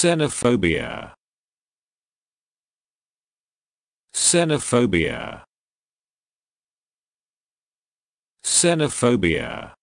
Xenophobia. Xenophobia. Xenophobia.